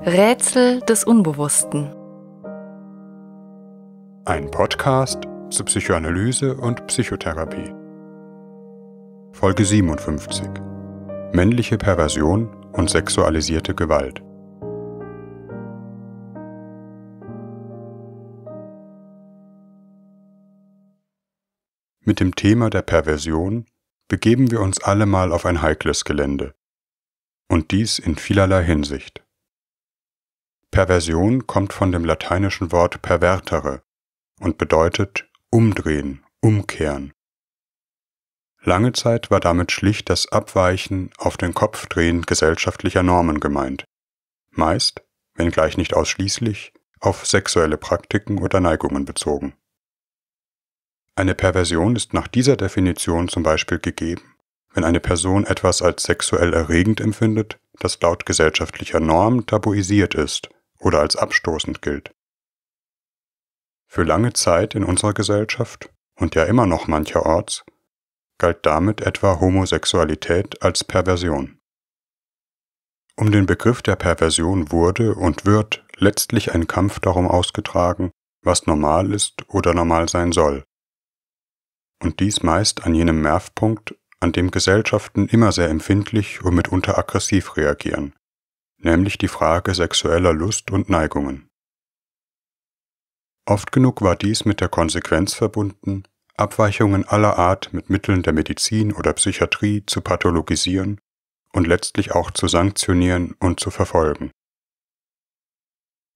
Rätsel des Unbewussten. Ein Podcast zu Psychoanalyse und Psychotherapie. Folge 57. Männliche Perversion und sexualisierte Gewalt. Mit dem Thema der Perversion begeben wir uns allemal auf ein heikles Gelände. Und dies in vielerlei Hinsicht. Perversion kommt von dem lateinischen Wort pervertere und bedeutet umdrehen, umkehren. Lange Zeit war damit schlicht das Abweichen, auf den Kopf drehen gesellschaftlicher Normen gemeint. Meist, wenngleich nicht ausschließlich, auf sexuelle Praktiken oder Neigungen bezogen. Eine Perversion ist nach dieser Definition zum Beispiel gegeben, wenn eine Person etwas als sexuell erregend empfindet, das laut gesellschaftlicher Norm tabuisiert ist oder als abstoßend gilt. Für lange Zeit in unserer Gesellschaft und ja immer noch mancherorts galt damit etwa Homosexualität als Perversion. Um den Begriff der Perversion wurde und wird letztlich ein Kampf darum ausgetragen, was normal ist oder normal sein soll. Und dies meist an jenem Nervpunkt, an dem Gesellschaften immer sehr empfindlich und mitunter aggressiv reagieren nämlich die Frage sexueller Lust und Neigungen. Oft genug war dies mit der Konsequenz verbunden, Abweichungen aller Art mit Mitteln der Medizin oder Psychiatrie zu pathologisieren und letztlich auch zu sanktionieren und zu verfolgen.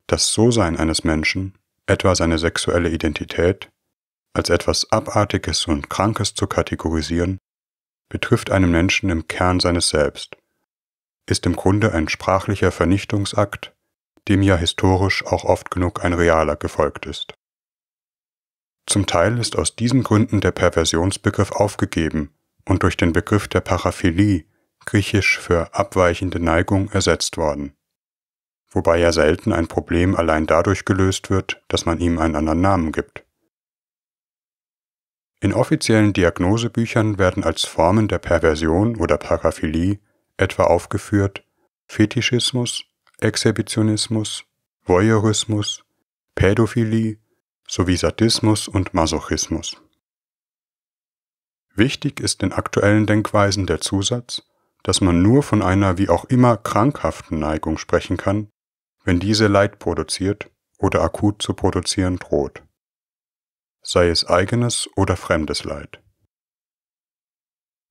Das So-Sein eines Menschen, etwa seine sexuelle Identität, als etwas Abartiges und Krankes zu kategorisieren, betrifft einen Menschen im Kern seines Selbst ist im Grunde ein sprachlicher Vernichtungsakt, dem ja historisch auch oft genug ein realer gefolgt ist. Zum Teil ist aus diesen Gründen der Perversionsbegriff aufgegeben und durch den Begriff der Paraphilie, griechisch für abweichende Neigung, ersetzt worden, wobei ja selten ein Problem allein dadurch gelöst wird, dass man ihm einen anderen Namen gibt. In offiziellen Diagnosebüchern werden als Formen der Perversion oder Paraphilie etwa aufgeführt Fetischismus, Exhibitionismus, Voyeurismus, Pädophilie sowie Sadismus und Masochismus. Wichtig ist den aktuellen Denkweisen der Zusatz, dass man nur von einer wie auch immer krankhaften Neigung sprechen kann, wenn diese Leid produziert oder akut zu produzieren droht, sei es eigenes oder fremdes Leid.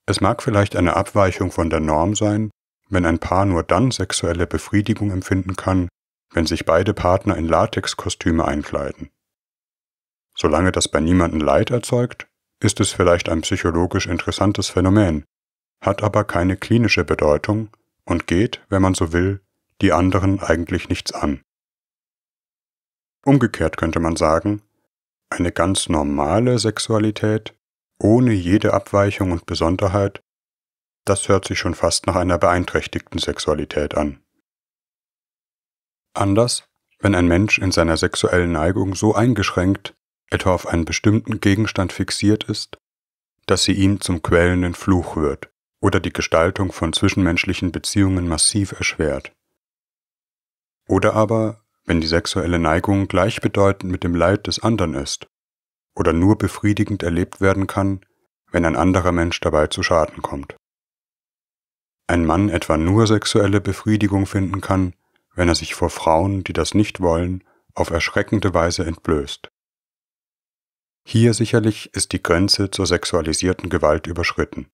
Es mag vielleicht eine Abweichung von der Norm sein, wenn ein Paar nur dann sexuelle Befriedigung empfinden kann, wenn sich beide Partner in Latexkostüme einkleiden. Solange das bei niemandem Leid erzeugt, ist es vielleicht ein psychologisch interessantes Phänomen, hat aber keine klinische Bedeutung und geht, wenn man so will, die anderen eigentlich nichts an. Umgekehrt könnte man sagen, eine ganz normale Sexualität ohne jede Abweichung und Besonderheit, das hört sich schon fast nach einer beeinträchtigten Sexualität an. Anders, wenn ein Mensch in seiner sexuellen Neigung so eingeschränkt, etwa auf einen bestimmten Gegenstand fixiert ist, dass sie ihm zum quälenden Fluch wird oder die Gestaltung von zwischenmenschlichen Beziehungen massiv erschwert. Oder aber, wenn die sexuelle Neigung gleichbedeutend mit dem Leid des anderen ist oder nur befriedigend erlebt werden kann, wenn ein anderer Mensch dabei zu Schaden kommt. Ein Mann etwa nur sexuelle Befriedigung finden kann, wenn er sich vor Frauen, die das nicht wollen, auf erschreckende Weise entblößt. Hier sicherlich ist die Grenze zur sexualisierten Gewalt überschritten.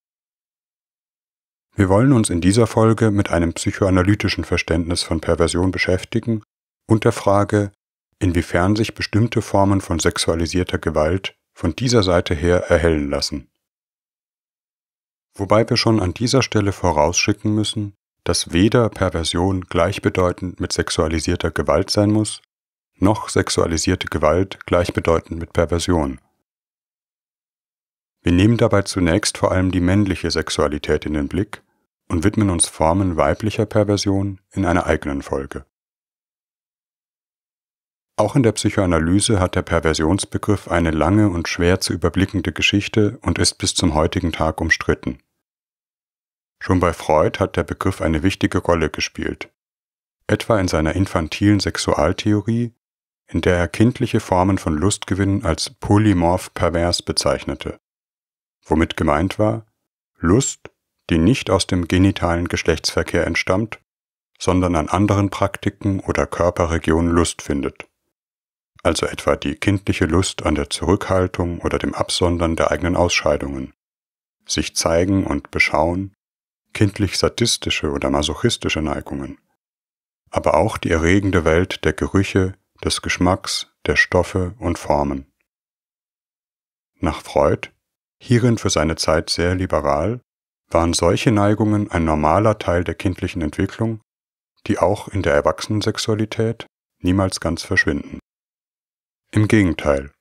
Wir wollen uns in dieser Folge mit einem psychoanalytischen Verständnis von Perversion beschäftigen und der Frage, inwiefern sich bestimmte Formen von sexualisierter Gewalt von dieser Seite her erhellen lassen. Wobei wir schon an dieser Stelle vorausschicken müssen, dass weder Perversion gleichbedeutend mit sexualisierter Gewalt sein muss, noch sexualisierte Gewalt gleichbedeutend mit Perversion. Wir nehmen dabei zunächst vor allem die männliche Sexualität in den Blick und widmen uns Formen weiblicher Perversion in einer eigenen Folge. Auch in der Psychoanalyse hat der Perversionsbegriff eine lange und schwer zu überblickende Geschichte und ist bis zum heutigen Tag umstritten. Schon bei Freud hat der Begriff eine wichtige Rolle gespielt, etwa in seiner infantilen Sexualtheorie, in der er kindliche Formen von Lustgewinn als polymorph pervers bezeichnete, womit gemeint war Lust, die nicht aus dem genitalen Geschlechtsverkehr entstammt, sondern an anderen Praktiken oder Körperregionen Lust findet also etwa die kindliche Lust an der Zurückhaltung oder dem Absondern der eigenen Ausscheidungen, sich zeigen und beschauen, kindlich-sadistische oder masochistische Neigungen, aber auch die erregende Welt der Gerüche, des Geschmacks, der Stoffe und Formen. Nach Freud, hierin für seine Zeit sehr liberal, waren solche Neigungen ein normaler Teil der kindlichen Entwicklung, die auch in der Erwachsenensexualität niemals ganz verschwinden. Im Gegenteil,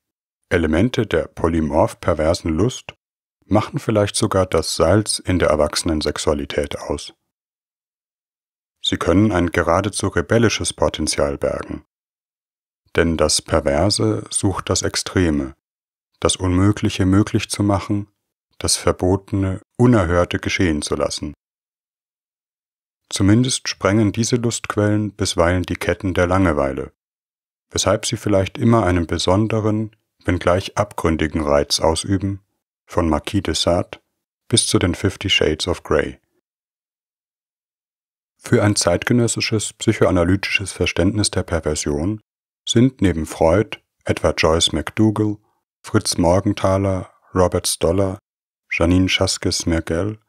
Elemente der polymorph perversen Lust machen vielleicht sogar das Salz in der erwachsenen Sexualität aus. Sie können ein geradezu rebellisches Potenzial bergen. Denn das Perverse sucht das Extreme, das Unmögliche möglich zu machen, das Verbotene, Unerhörte geschehen zu lassen. Zumindest sprengen diese Lustquellen bisweilen die Ketten der Langeweile weshalb sie vielleicht immer einen besonderen, wenngleich abgründigen Reiz ausüben, von Marquis de Sade bis zu den Fifty Shades of Grey. Für ein zeitgenössisches psychoanalytisches Verständnis der Perversion sind neben Freud etwa Joyce McDougall, Fritz Morgenthaler, Robert Stoller, Janine schaskes merkel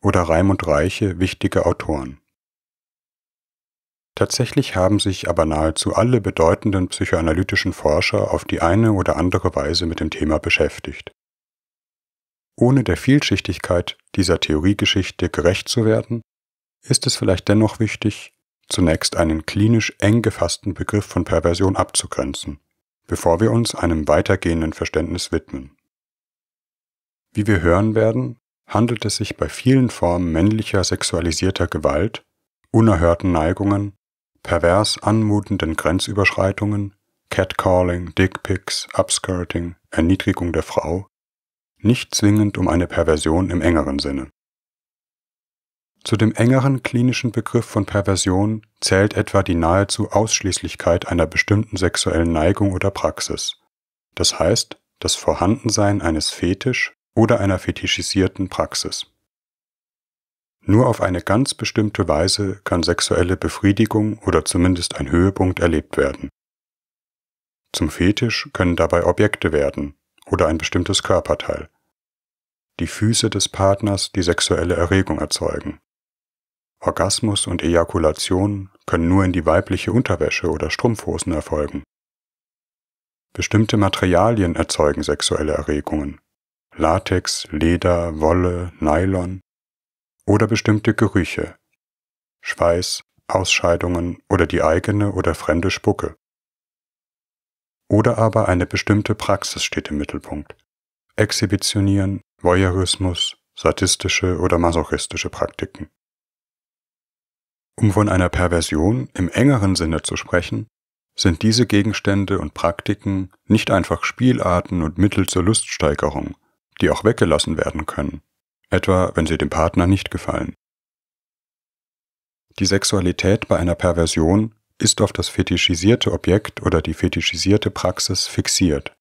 oder Raimund Reiche wichtige Autoren. Tatsächlich haben sich aber nahezu alle bedeutenden psychoanalytischen Forscher auf die eine oder andere Weise mit dem Thema beschäftigt. Ohne der Vielschichtigkeit dieser Theoriegeschichte gerecht zu werden, ist es vielleicht dennoch wichtig, zunächst einen klinisch eng gefassten Begriff von Perversion abzugrenzen, bevor wir uns einem weitergehenden Verständnis widmen. Wie wir hören werden, handelt es sich bei vielen Formen männlicher sexualisierter Gewalt, unerhörten Neigungen pervers anmutenden Grenzüberschreitungen, Catcalling, Dickpics, Upskirting, Erniedrigung der Frau, nicht zwingend um eine Perversion im engeren Sinne. Zu dem engeren klinischen Begriff von Perversion zählt etwa die nahezu Ausschließlichkeit einer bestimmten sexuellen Neigung oder Praxis, das heißt das Vorhandensein eines Fetisch oder einer fetischisierten Praxis nur auf eine ganz bestimmte Weise kann sexuelle Befriedigung oder zumindest ein Höhepunkt erlebt werden. Zum Fetisch können dabei Objekte werden oder ein bestimmtes Körperteil. Die Füße des Partners, die sexuelle Erregung erzeugen. Orgasmus und Ejakulation können nur in die weibliche Unterwäsche oder Strumpfhosen erfolgen. Bestimmte Materialien erzeugen sexuelle Erregungen. Latex, Leder, Wolle, Nylon oder bestimmte Gerüche, Schweiß, Ausscheidungen oder die eigene oder fremde Spucke. Oder aber eine bestimmte Praxis steht im Mittelpunkt. Exhibitionieren, Voyeurismus, sadistische oder masochistische Praktiken. Um von einer Perversion im engeren Sinne zu sprechen, sind diese Gegenstände und Praktiken nicht einfach Spielarten und Mittel zur Luststeigerung, die auch weggelassen werden können etwa wenn sie dem Partner nicht gefallen. Die Sexualität bei einer Perversion ist auf das fetischisierte Objekt oder die fetischisierte Praxis fixiert,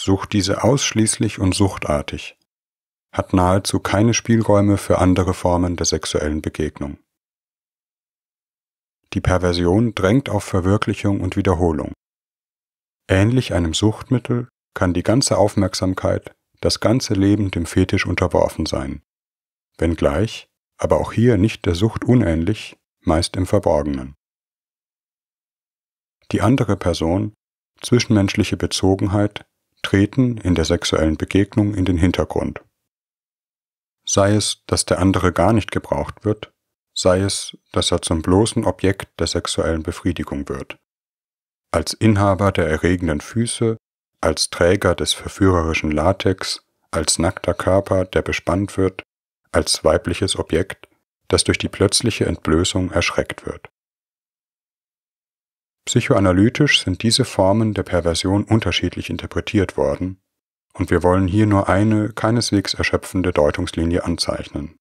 sucht diese ausschließlich und suchtartig, hat nahezu keine Spielräume für andere Formen der sexuellen Begegnung. Die Perversion drängt auf Verwirklichung und Wiederholung. Ähnlich einem Suchtmittel kann die ganze Aufmerksamkeit das ganze Leben dem Fetisch unterworfen sein. Wenngleich, aber auch hier nicht der Sucht unähnlich, meist im Verborgenen. Die andere Person, zwischenmenschliche Bezogenheit, treten in der sexuellen Begegnung in den Hintergrund. Sei es, dass der andere gar nicht gebraucht wird, sei es, dass er zum bloßen Objekt der sexuellen Befriedigung wird. Als Inhaber der erregenden Füße als Träger des verführerischen Latex, als nackter Körper, der bespannt wird, als weibliches Objekt, das durch die plötzliche Entblößung erschreckt wird. Psychoanalytisch sind diese Formen der Perversion unterschiedlich interpretiert worden, und wir wollen hier nur eine keineswegs erschöpfende Deutungslinie anzeichnen.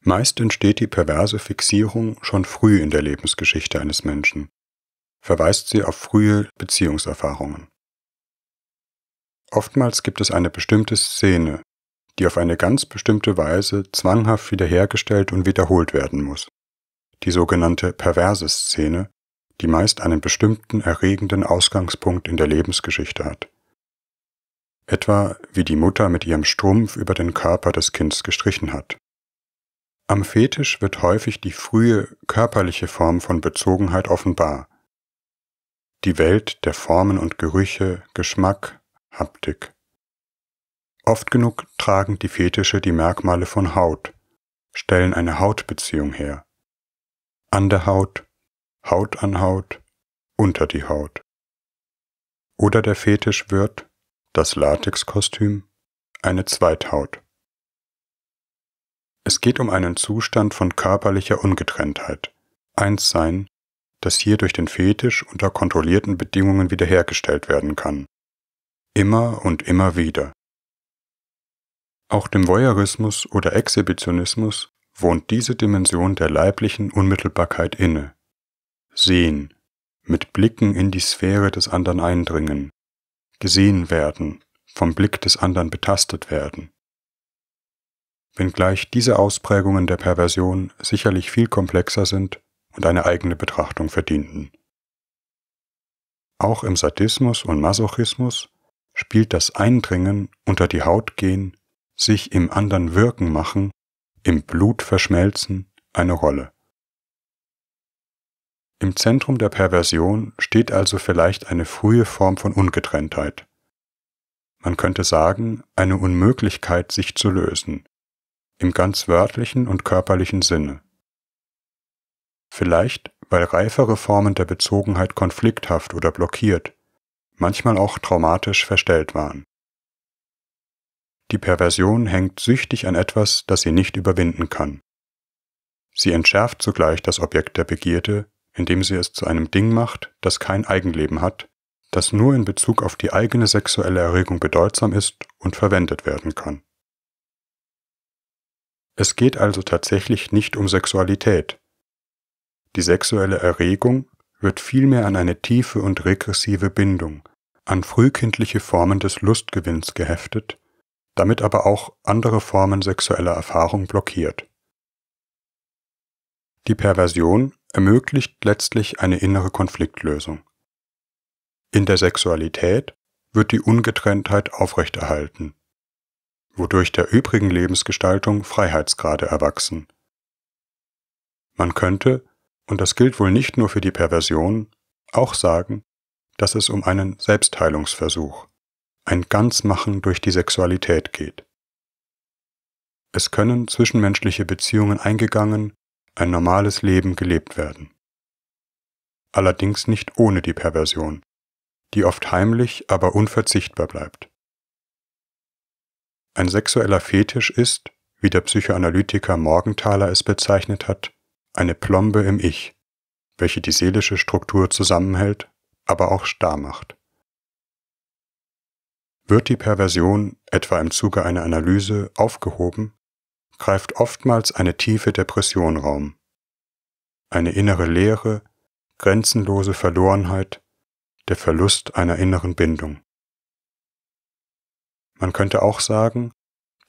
Meist entsteht die perverse Fixierung schon früh in der Lebensgeschichte eines Menschen, verweist sie auf frühe Beziehungserfahrungen. Oftmals gibt es eine bestimmte Szene, die auf eine ganz bestimmte Weise zwanghaft wiederhergestellt und wiederholt werden muss. Die sogenannte perverse Szene, die meist einen bestimmten erregenden Ausgangspunkt in der Lebensgeschichte hat. Etwa wie die Mutter mit ihrem Strumpf über den Körper des Kindes gestrichen hat. Am Fetisch wird häufig die frühe körperliche Form von Bezogenheit offenbar. Die Welt der Formen und Gerüche, Geschmack, Haptik. Oft genug tragen die Fetische die Merkmale von Haut, stellen eine Hautbeziehung her. An der Haut, Haut an Haut, unter die Haut. Oder der Fetisch wird, das Latexkostüm, eine Zweithaut. Es geht um einen Zustand von körperlicher Ungetrenntheit, eins sein, das hier durch den Fetisch unter kontrollierten Bedingungen wiederhergestellt werden kann. Immer und immer wieder. Auch dem Voyeurismus oder Exhibitionismus wohnt diese Dimension der leiblichen Unmittelbarkeit inne. Sehen, mit Blicken in die Sphäre des anderen eindringen, gesehen werden, vom Blick des anderen betastet werden. Wenngleich diese Ausprägungen der Perversion sicherlich viel komplexer sind und eine eigene Betrachtung verdienten. Auch im Sadismus und Masochismus spielt das Eindringen, unter die Haut gehen, sich im anderen wirken machen, im Blut verschmelzen eine Rolle. Im Zentrum der Perversion steht also vielleicht eine frühe Form von Ungetrenntheit. Man könnte sagen, eine Unmöglichkeit, sich zu lösen, im ganz wörtlichen und körperlichen Sinne. Vielleicht, weil reifere Formen der Bezogenheit konflikthaft oder blockiert, manchmal auch traumatisch verstellt waren. Die Perversion hängt süchtig an etwas, das sie nicht überwinden kann. Sie entschärft zugleich das Objekt der Begierde, indem sie es zu einem Ding macht, das kein Eigenleben hat, das nur in Bezug auf die eigene sexuelle Erregung bedeutsam ist und verwendet werden kann. Es geht also tatsächlich nicht um Sexualität. Die sexuelle Erregung wird vielmehr an eine tiefe und regressive Bindung, an frühkindliche Formen des Lustgewinns geheftet, damit aber auch andere Formen sexueller Erfahrung blockiert. Die Perversion ermöglicht letztlich eine innere Konfliktlösung. In der Sexualität wird die Ungetrenntheit aufrechterhalten, wodurch der übrigen Lebensgestaltung Freiheitsgrade erwachsen. Man könnte und das gilt wohl nicht nur für die Perversion, auch sagen, dass es um einen Selbstheilungsversuch, ein Ganzmachen durch die Sexualität geht. Es können zwischenmenschliche Beziehungen eingegangen, ein normales Leben gelebt werden. Allerdings nicht ohne die Perversion, die oft heimlich, aber unverzichtbar bleibt. Ein sexueller Fetisch ist, wie der Psychoanalytiker Morgenthaler es bezeichnet hat, eine Plombe im Ich, welche die seelische Struktur zusammenhält, aber auch starr macht. Wird die Perversion etwa im Zuge einer Analyse aufgehoben, greift oftmals eine tiefe Depression Raum, eine innere Leere, grenzenlose Verlorenheit, der Verlust einer inneren Bindung. Man könnte auch sagen,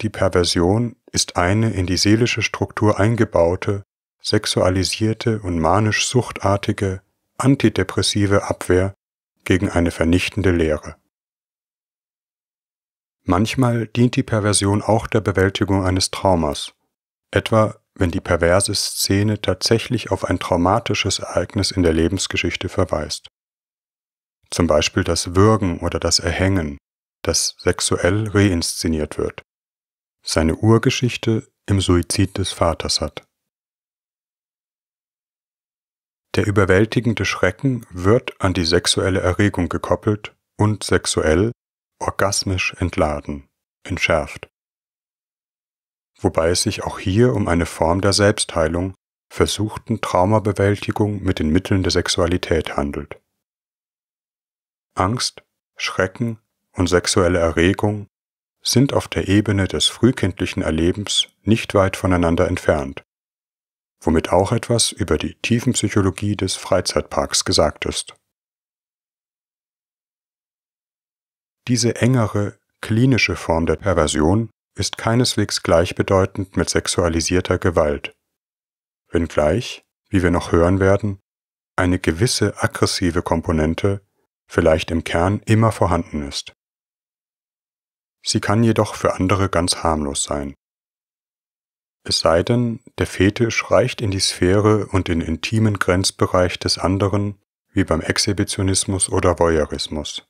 die Perversion ist eine in die seelische Struktur eingebaute, sexualisierte und manisch suchtartige, antidepressive Abwehr gegen eine vernichtende Lehre. Manchmal dient die Perversion auch der Bewältigung eines Traumas, etwa wenn die perverse Szene tatsächlich auf ein traumatisches Ereignis in der Lebensgeschichte verweist. Zum Beispiel das Würgen oder das Erhängen, das sexuell reinszeniert wird, seine Urgeschichte im Suizid des Vaters hat. Der überwältigende Schrecken wird an die sexuelle Erregung gekoppelt und sexuell, orgasmisch entladen, entschärft. Wobei es sich auch hier um eine Form der Selbstheilung, versuchten Traumabewältigung mit den Mitteln der Sexualität handelt. Angst, Schrecken und sexuelle Erregung sind auf der Ebene des frühkindlichen Erlebens nicht weit voneinander entfernt womit auch etwas über die Tiefenpsychologie des Freizeitparks gesagt ist. Diese engere, klinische Form der Perversion ist keineswegs gleichbedeutend mit sexualisierter Gewalt, wenngleich, wie wir noch hören werden, eine gewisse aggressive Komponente vielleicht im Kern immer vorhanden ist. Sie kann jedoch für andere ganz harmlos sein es sei denn, der Fetisch reicht in die Sphäre und den intimen Grenzbereich des anderen, wie beim Exhibitionismus oder Voyeurismus.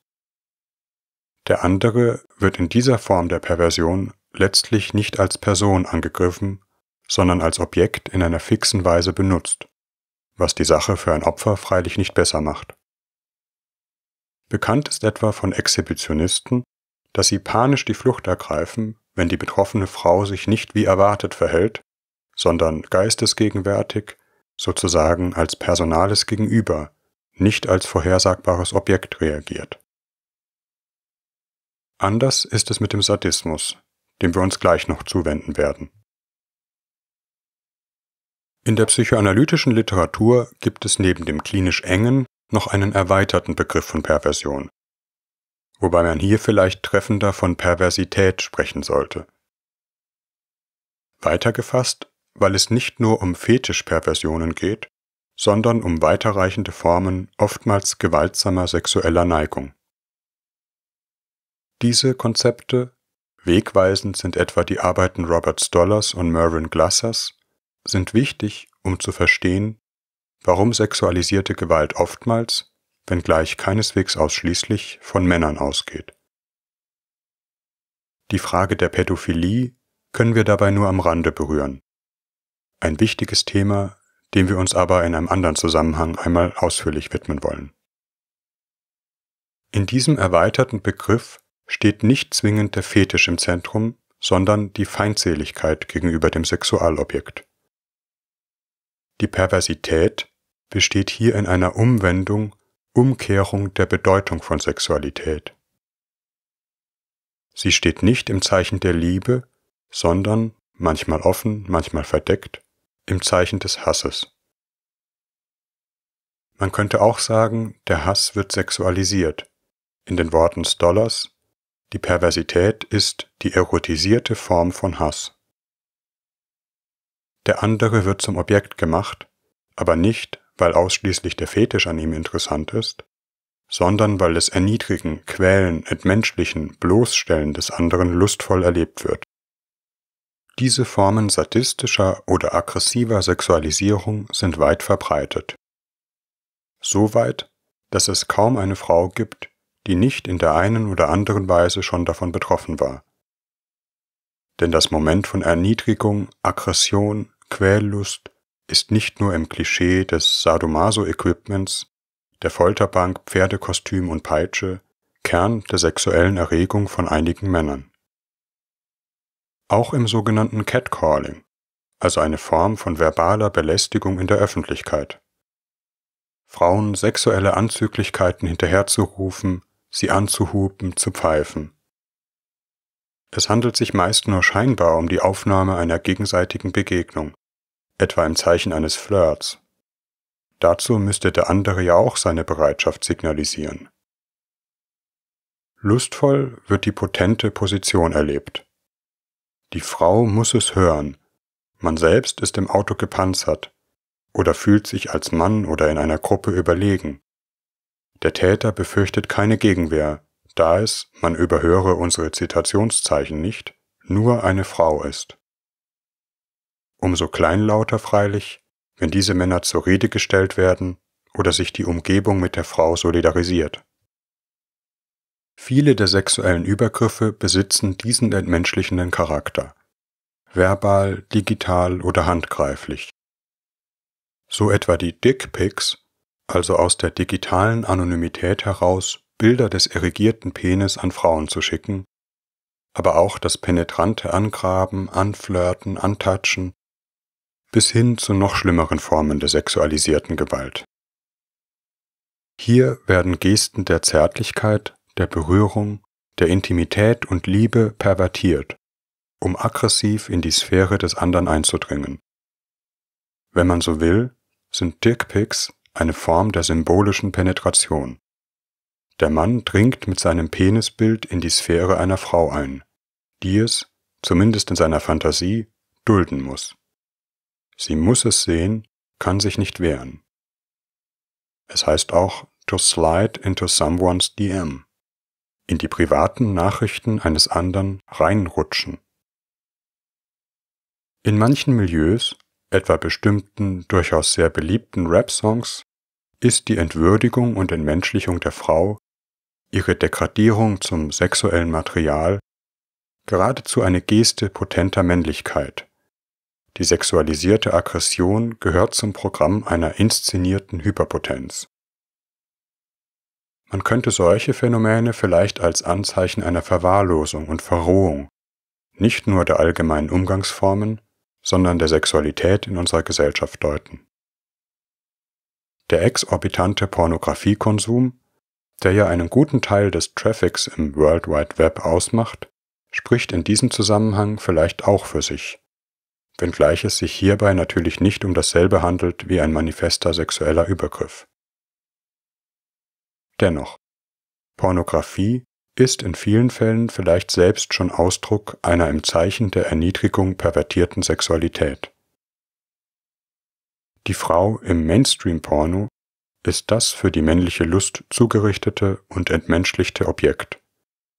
Der andere wird in dieser Form der Perversion letztlich nicht als Person angegriffen, sondern als Objekt in einer fixen Weise benutzt, was die Sache für ein Opfer freilich nicht besser macht. Bekannt ist etwa von Exhibitionisten, dass sie panisch die Flucht ergreifen, wenn die betroffene Frau sich nicht wie erwartet verhält, sondern geistesgegenwärtig, sozusagen als personales Gegenüber, nicht als vorhersagbares Objekt reagiert. Anders ist es mit dem Sadismus, dem wir uns gleich noch zuwenden werden. In der psychoanalytischen Literatur gibt es neben dem klinisch engen noch einen erweiterten Begriff von Perversion, wobei man hier vielleicht treffender von Perversität sprechen sollte. Weitergefasst, weil es nicht nur um Fetischperversionen geht, sondern um weiterreichende Formen oftmals gewaltsamer sexueller Neigung. Diese Konzepte, wegweisend sind etwa die Arbeiten Robert Stollers und Mervyn Glassers, sind wichtig, um zu verstehen, warum sexualisierte Gewalt oftmals wenngleich keineswegs ausschließlich, von Männern ausgeht. Die Frage der Pädophilie können wir dabei nur am Rande berühren. Ein wichtiges Thema, dem wir uns aber in einem anderen Zusammenhang einmal ausführlich widmen wollen. In diesem erweiterten Begriff steht nicht zwingend der Fetisch im Zentrum, sondern die Feindseligkeit gegenüber dem Sexualobjekt. Die Perversität besteht hier in einer Umwendung Umkehrung der Bedeutung von Sexualität. Sie steht nicht im Zeichen der Liebe, sondern, manchmal offen, manchmal verdeckt, im Zeichen des Hasses. Man könnte auch sagen, der Hass wird sexualisiert. In den Worten Stollers, die Perversität ist die erotisierte Form von Hass. Der andere wird zum Objekt gemacht, aber nicht weil ausschließlich der Fetisch an ihm interessant ist, sondern weil das Erniedrigen, Quälen, Entmenschlichen, Bloßstellen des anderen lustvoll erlebt wird. Diese Formen sadistischer oder aggressiver Sexualisierung sind weit verbreitet. So weit, dass es kaum eine Frau gibt, die nicht in der einen oder anderen Weise schon davon betroffen war. Denn das Moment von Erniedrigung, Aggression, Quällust, ist nicht nur im Klischee des Sadomaso-Equipments, der Folterbank, Pferdekostüm und Peitsche Kern der sexuellen Erregung von einigen Männern. Auch im sogenannten Catcalling, also eine Form von verbaler Belästigung in der Öffentlichkeit. Frauen sexuelle Anzüglichkeiten hinterherzurufen, sie anzuhupen, zu pfeifen. Es handelt sich meist nur scheinbar um die Aufnahme einer gegenseitigen Begegnung, etwa im Zeichen eines Flirts. Dazu müsste der andere ja auch seine Bereitschaft signalisieren. Lustvoll wird die potente Position erlebt. Die Frau muss es hören, man selbst ist im Auto gepanzert oder fühlt sich als Mann oder in einer Gruppe überlegen. Der Täter befürchtet keine Gegenwehr, da es, man überhöre unsere Zitationszeichen nicht, nur eine Frau ist umso kleinlauter freilich, wenn diese Männer zur Rede gestellt werden oder sich die Umgebung mit der Frau solidarisiert. Viele der sexuellen Übergriffe besitzen diesen entmenschlichenden Charakter, verbal, digital oder handgreiflich. So etwa die Dickpics, also aus der digitalen Anonymität heraus Bilder des erregierten Penis an Frauen zu schicken, aber auch das penetrante Angraben, Anflirten, Antatschen bis hin zu noch schlimmeren Formen der sexualisierten Gewalt. Hier werden Gesten der Zärtlichkeit, der Berührung, der Intimität und Liebe pervertiert, um aggressiv in die Sphäre des anderen einzudringen. Wenn man so will, sind Dickpicks eine Form der symbolischen Penetration. Der Mann dringt mit seinem Penisbild in die Sphäre einer Frau ein, die es, zumindest in seiner Fantasie, dulden muss. Sie muss es sehen, kann sich nicht wehren. Es heißt auch to slide into someone's DM, in die privaten Nachrichten eines anderen reinrutschen. In manchen Milieus, etwa bestimmten durchaus sehr beliebten Rap-Songs, ist die Entwürdigung und Entmenschlichung der Frau, ihre Degradierung zum sexuellen Material, geradezu eine Geste potenter Männlichkeit die sexualisierte Aggression gehört zum Programm einer inszenierten Hyperpotenz. Man könnte solche Phänomene vielleicht als Anzeichen einer Verwahrlosung und Verrohung, nicht nur der allgemeinen Umgangsformen, sondern der Sexualität in unserer Gesellschaft deuten. Der exorbitante Pornografiekonsum, der ja einen guten Teil des Traffics im World Wide Web ausmacht, spricht in diesem Zusammenhang vielleicht auch für sich wenngleich es sich hierbei natürlich nicht um dasselbe handelt wie ein manifester sexueller Übergriff. Dennoch, Pornografie ist in vielen Fällen vielleicht selbst schon Ausdruck einer im Zeichen der Erniedrigung pervertierten Sexualität. Die Frau im Mainstream-Porno ist das für die männliche Lust zugerichtete und entmenschlichte Objekt.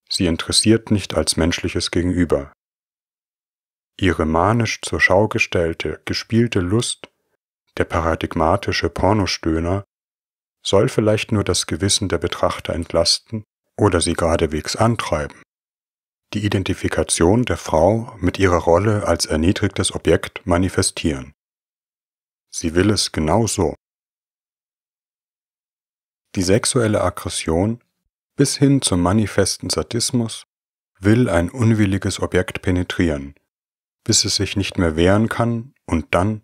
Sie interessiert nicht als menschliches Gegenüber, Ihre manisch zur Schau gestellte, gespielte Lust, der paradigmatische Pornostöhner, soll vielleicht nur das Gewissen der Betrachter entlasten oder sie geradewegs antreiben. Die Identifikation der Frau mit ihrer Rolle als erniedrigtes Objekt manifestieren. Sie will es genau so. Die sexuelle Aggression bis hin zum manifesten Sadismus will ein unwilliges Objekt penetrieren – bis es sich nicht mehr wehren kann und dann,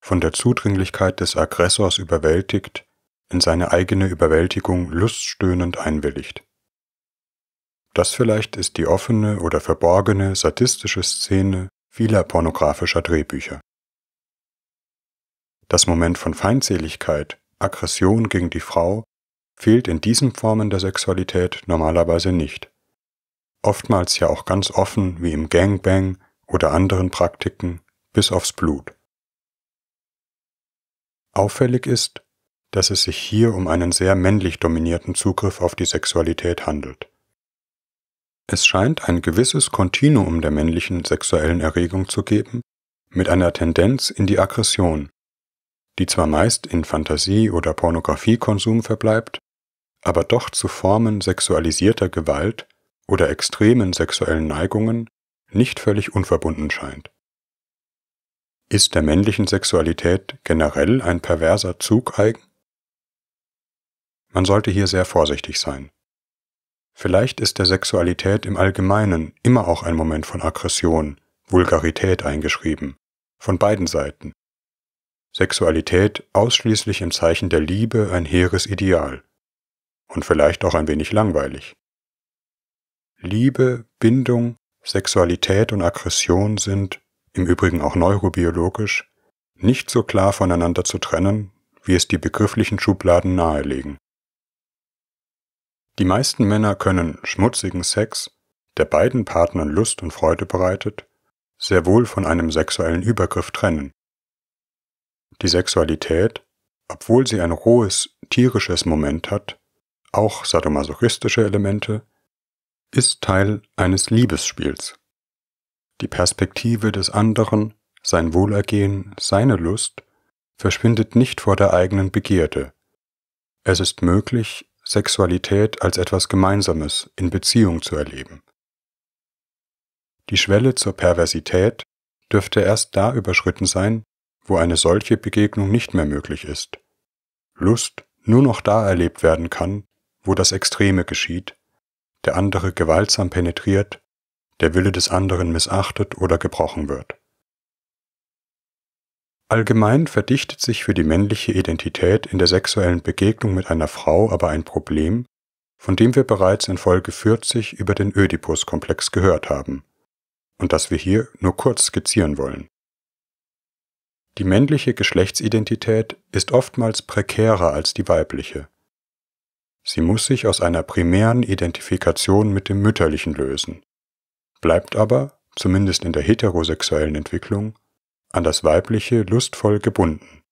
von der Zudringlichkeit des Aggressors überwältigt, in seine eigene Überwältigung luststöhnend einwilligt. Das vielleicht ist die offene oder verborgene sadistische Szene vieler pornografischer Drehbücher. Das Moment von Feindseligkeit, Aggression gegen die Frau fehlt in diesen Formen der Sexualität normalerweise nicht. Oftmals ja auch ganz offen wie im Gangbang oder anderen Praktiken bis aufs Blut. Auffällig ist, dass es sich hier um einen sehr männlich dominierten Zugriff auf die Sexualität handelt. Es scheint ein gewisses Kontinuum der männlichen sexuellen Erregung zu geben, mit einer Tendenz in die Aggression, die zwar meist in Fantasie- oder Pornografiekonsum verbleibt, aber doch zu Formen sexualisierter Gewalt oder extremen sexuellen Neigungen nicht völlig unverbunden scheint. Ist der männlichen Sexualität generell ein perverser Zug eigen? Man sollte hier sehr vorsichtig sein. Vielleicht ist der Sexualität im Allgemeinen immer auch ein Moment von Aggression, Vulgarität eingeschrieben, von beiden Seiten. Sexualität ausschließlich im Zeichen der Liebe ein hehres Ideal und vielleicht auch ein wenig langweilig. Liebe, Bindung, Sexualität und Aggression sind, im Übrigen auch neurobiologisch, nicht so klar voneinander zu trennen, wie es die begrifflichen Schubladen nahelegen. Die meisten Männer können schmutzigen Sex, der beiden Partnern Lust und Freude bereitet, sehr wohl von einem sexuellen Übergriff trennen. Die Sexualität, obwohl sie ein rohes, tierisches Moment hat, auch sadomasochistische Elemente, ist Teil eines Liebesspiels. Die Perspektive des anderen, sein Wohlergehen, seine Lust verschwindet nicht vor der eigenen Begierde. Es ist möglich, Sexualität als etwas Gemeinsames in Beziehung zu erleben. Die Schwelle zur Perversität dürfte erst da überschritten sein, wo eine solche Begegnung nicht mehr möglich ist. Lust nur noch da erlebt werden kann, wo das Extreme geschieht, der andere gewaltsam penetriert, der Wille des anderen missachtet oder gebrochen wird. Allgemein verdichtet sich für die männliche Identität in der sexuellen Begegnung mit einer Frau aber ein Problem, von dem wir bereits in Folge 40 über den Ödipus-Komplex gehört haben und das wir hier nur kurz skizzieren wollen. Die männliche Geschlechtsidentität ist oftmals prekärer als die weibliche – Sie muss sich aus einer primären Identifikation mit dem Mütterlichen lösen, bleibt aber, zumindest in der heterosexuellen Entwicklung, an das Weibliche lustvoll gebunden.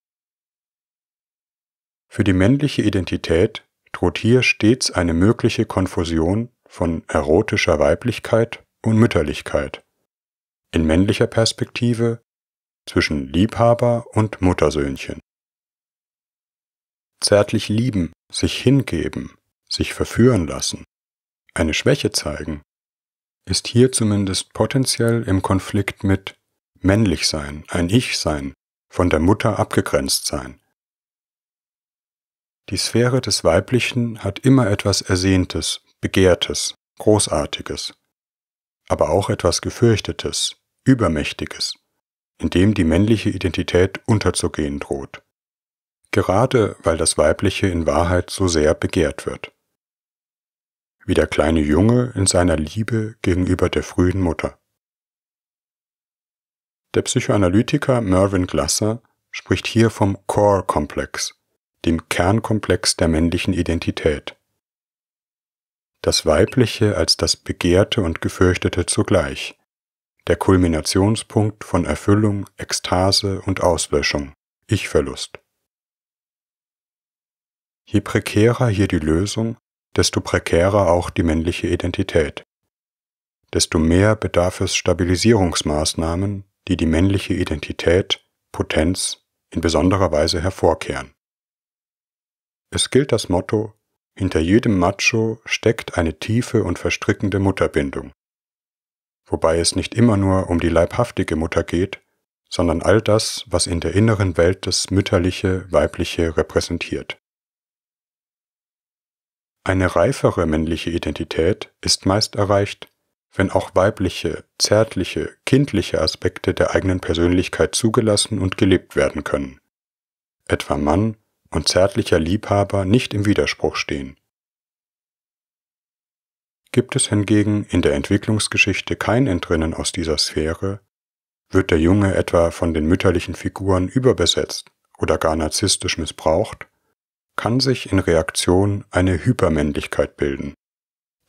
Für die männliche Identität droht hier stets eine mögliche Konfusion von erotischer Weiblichkeit und Mütterlichkeit, in männlicher Perspektive zwischen Liebhaber und Muttersöhnchen zärtlich lieben, sich hingeben, sich verführen lassen, eine Schwäche zeigen, ist hier zumindest potenziell im Konflikt mit männlich sein, ein Ich sein, von der Mutter abgegrenzt sein. Die Sphäre des Weiblichen hat immer etwas Ersehntes, Begehrtes, Großartiges, aber auch etwas Gefürchtetes, Übermächtiges, in dem die männliche Identität unterzugehen droht gerade weil das Weibliche in Wahrheit so sehr begehrt wird. Wie der kleine Junge in seiner Liebe gegenüber der frühen Mutter. Der Psychoanalytiker Mervyn Glasser spricht hier vom Core-Komplex, dem Kernkomplex der männlichen Identität. Das Weibliche als das Begehrte und Gefürchtete zugleich, der Kulminationspunkt von Erfüllung, Ekstase und Auslöschung, Ich-Verlust. Je prekärer hier die Lösung, desto prekärer auch die männliche Identität. Desto mehr bedarf es Stabilisierungsmaßnahmen, die die männliche Identität, Potenz in besonderer Weise hervorkehren. Es gilt das Motto, hinter jedem Macho steckt eine tiefe und verstrickende Mutterbindung. Wobei es nicht immer nur um die leibhaftige Mutter geht, sondern all das, was in der inneren Welt das mütterliche, weibliche repräsentiert. Eine reifere männliche Identität ist meist erreicht, wenn auch weibliche, zärtliche, kindliche Aspekte der eigenen Persönlichkeit zugelassen und gelebt werden können, etwa Mann und zärtlicher Liebhaber nicht im Widerspruch stehen. Gibt es hingegen in der Entwicklungsgeschichte kein Entrinnen aus dieser Sphäre, wird der Junge etwa von den mütterlichen Figuren überbesetzt oder gar narzisstisch missbraucht, kann sich in Reaktion eine Hypermännlichkeit bilden,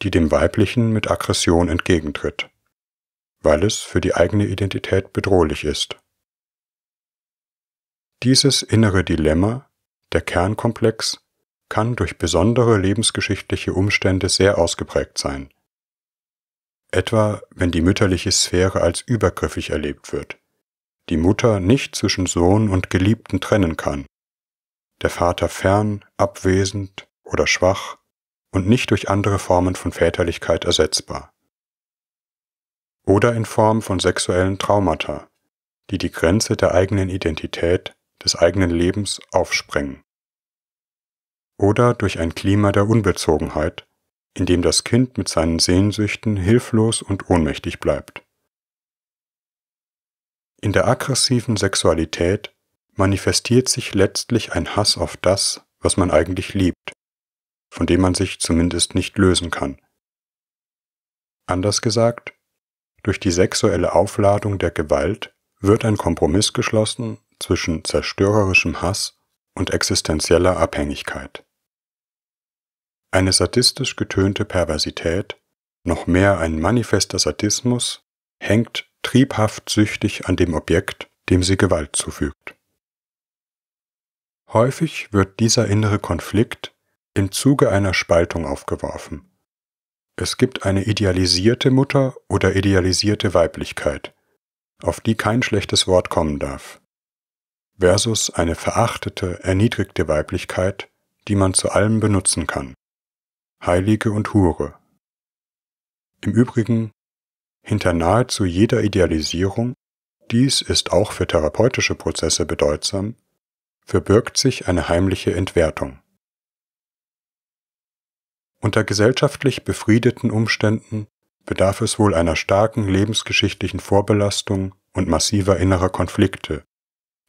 die dem Weiblichen mit Aggression entgegentritt, weil es für die eigene Identität bedrohlich ist. Dieses innere Dilemma, der Kernkomplex, kann durch besondere lebensgeschichtliche Umstände sehr ausgeprägt sein, etwa wenn die mütterliche Sphäre als übergriffig erlebt wird, die Mutter nicht zwischen Sohn und Geliebten trennen kann der Vater fern, abwesend oder schwach und nicht durch andere Formen von Väterlichkeit ersetzbar. Oder in Form von sexuellen Traumata, die die Grenze der eigenen Identität, des eigenen Lebens aufsprengen. Oder durch ein Klima der Unbezogenheit, in dem das Kind mit seinen Sehnsüchten hilflos und ohnmächtig bleibt. In der aggressiven Sexualität manifestiert sich letztlich ein Hass auf das, was man eigentlich liebt, von dem man sich zumindest nicht lösen kann. Anders gesagt, durch die sexuelle Aufladung der Gewalt wird ein Kompromiss geschlossen zwischen zerstörerischem Hass und existenzieller Abhängigkeit. Eine sadistisch getönte Perversität, noch mehr ein manifester Sadismus, hängt triebhaft süchtig an dem Objekt, dem sie Gewalt zufügt. Häufig wird dieser innere Konflikt im Zuge einer Spaltung aufgeworfen. Es gibt eine idealisierte Mutter oder idealisierte Weiblichkeit, auf die kein schlechtes Wort kommen darf, versus eine verachtete, erniedrigte Weiblichkeit, die man zu allem benutzen kann. Heilige und Hure. Im Übrigen, hinter nahezu jeder Idealisierung, dies ist auch für therapeutische Prozesse bedeutsam, verbirgt sich eine heimliche Entwertung. Unter gesellschaftlich befriedeten Umständen bedarf es wohl einer starken lebensgeschichtlichen Vorbelastung und massiver innerer Konflikte,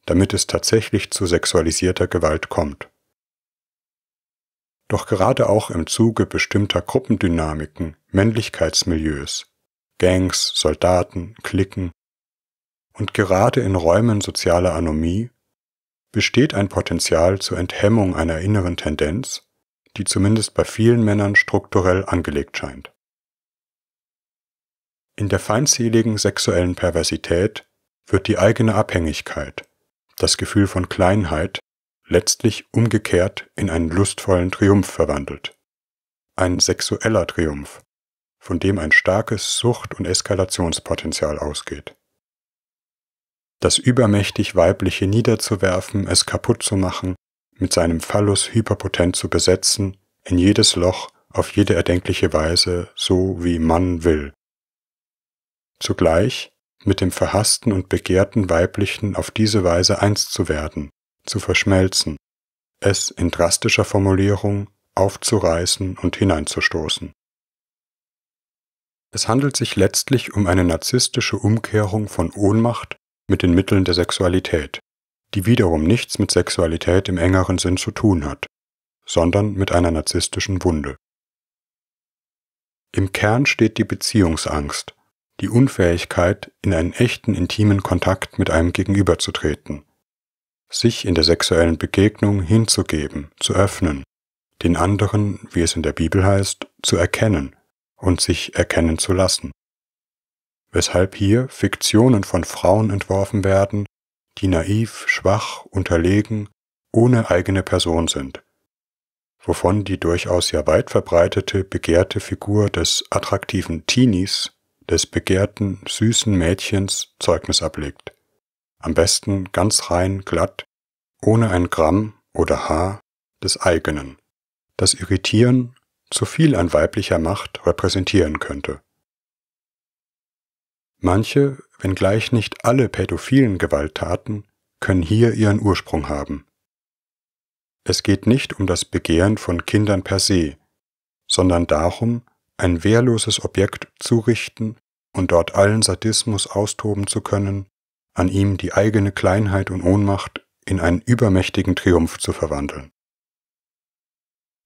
damit es tatsächlich zu sexualisierter Gewalt kommt. Doch gerade auch im Zuge bestimmter Gruppendynamiken, Männlichkeitsmilieus, Gangs, Soldaten, Cliquen und gerade in Räumen sozialer Anomie besteht ein Potenzial zur Enthemmung einer inneren Tendenz, die zumindest bei vielen Männern strukturell angelegt scheint. In der feindseligen sexuellen Perversität wird die eigene Abhängigkeit, das Gefühl von Kleinheit, letztlich umgekehrt in einen lustvollen Triumph verwandelt. Ein sexueller Triumph, von dem ein starkes Sucht- und Eskalationspotenzial ausgeht das übermächtig Weibliche niederzuwerfen, es kaputt zu machen, mit seinem Phallus hyperpotent zu besetzen, in jedes Loch, auf jede erdenkliche Weise, so wie man will. Zugleich mit dem verhassten und begehrten Weiblichen auf diese Weise eins zu werden, zu verschmelzen, es in drastischer Formulierung aufzureißen und hineinzustoßen. Es handelt sich letztlich um eine narzisstische Umkehrung von Ohnmacht mit den Mitteln der Sexualität, die wiederum nichts mit Sexualität im engeren Sinn zu tun hat, sondern mit einer narzisstischen Wunde. Im Kern steht die Beziehungsangst, die Unfähigkeit, in einen echten intimen Kontakt mit einem Gegenüber zu treten, sich in der sexuellen Begegnung hinzugeben, zu öffnen, den anderen, wie es in der Bibel heißt, zu erkennen und sich erkennen zu lassen weshalb hier Fiktionen von Frauen entworfen werden, die naiv, schwach, unterlegen, ohne eigene Person sind, wovon die durchaus ja weit verbreitete, begehrte Figur des attraktiven Teenies, des begehrten, süßen Mädchens Zeugnis ablegt. Am besten ganz rein, glatt, ohne ein Gramm oder Haar des eigenen, das Irritieren, zu viel an weiblicher Macht repräsentieren könnte. Manche, wenngleich nicht alle pädophilen Gewalttaten, können hier ihren Ursprung haben. Es geht nicht um das Begehren von Kindern per se, sondern darum, ein wehrloses Objekt zurichten und dort allen Sadismus austoben zu können, an ihm die eigene Kleinheit und Ohnmacht in einen übermächtigen Triumph zu verwandeln.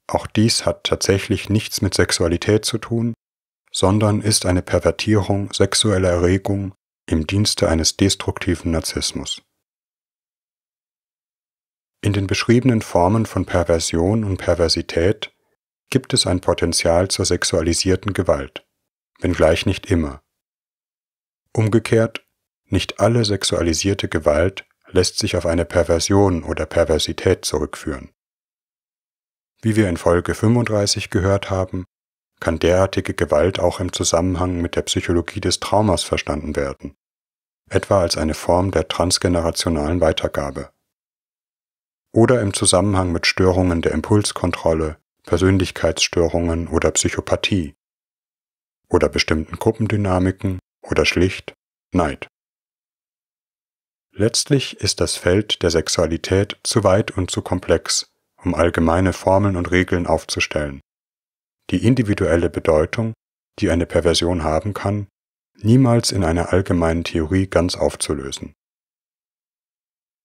Auch dies hat tatsächlich nichts mit Sexualität zu tun, sondern ist eine Pervertierung sexueller Erregung im Dienste eines destruktiven Narzissmus. In den beschriebenen Formen von Perversion und Perversität gibt es ein Potenzial zur sexualisierten Gewalt, wenngleich nicht immer. Umgekehrt, nicht alle sexualisierte Gewalt lässt sich auf eine Perversion oder Perversität zurückführen. Wie wir in Folge 35 gehört haben, kann derartige Gewalt auch im Zusammenhang mit der Psychologie des Traumas verstanden werden, etwa als eine Form der transgenerationalen Weitergabe. Oder im Zusammenhang mit Störungen der Impulskontrolle, Persönlichkeitsstörungen oder Psychopathie. Oder bestimmten Gruppendynamiken oder schlicht Neid. Letztlich ist das Feld der Sexualität zu weit und zu komplex, um allgemeine Formeln und Regeln aufzustellen die individuelle Bedeutung, die eine Perversion haben kann, niemals in einer allgemeinen Theorie ganz aufzulösen.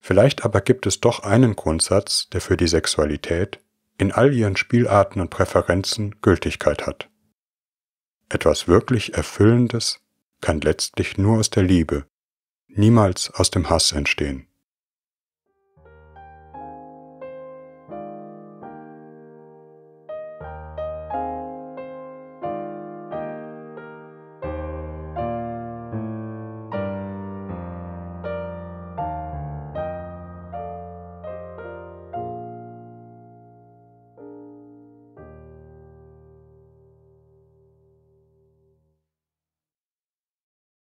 Vielleicht aber gibt es doch einen Grundsatz, der für die Sexualität in all ihren Spielarten und Präferenzen Gültigkeit hat. Etwas wirklich Erfüllendes kann letztlich nur aus der Liebe, niemals aus dem Hass entstehen.